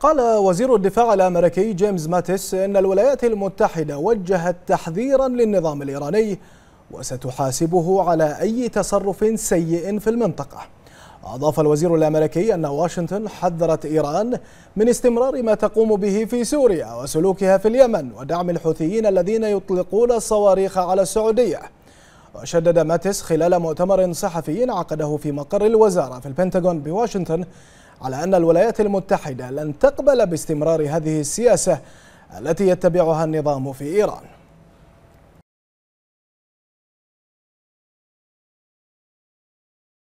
قال وزير الدفاع الامريكي جيمس ماتيس ان الولايات المتحده وجهت تحذيرا للنظام الايراني وستحاسبه على اي تصرف سيء في المنطقه. اضاف الوزير الامريكي ان واشنطن حذرت ايران من استمرار ما تقوم به في سوريا وسلوكها في اليمن ودعم الحوثيين الذين يطلقون الصواريخ على السعوديه. وشدد ماتيس خلال مؤتمر صحفي عقده في مقر الوزاره في البنتاغون بواشنطن على أن الولايات المتحدة لن تقبل باستمرار هذه السياسة التي يتبعها النظام في إيران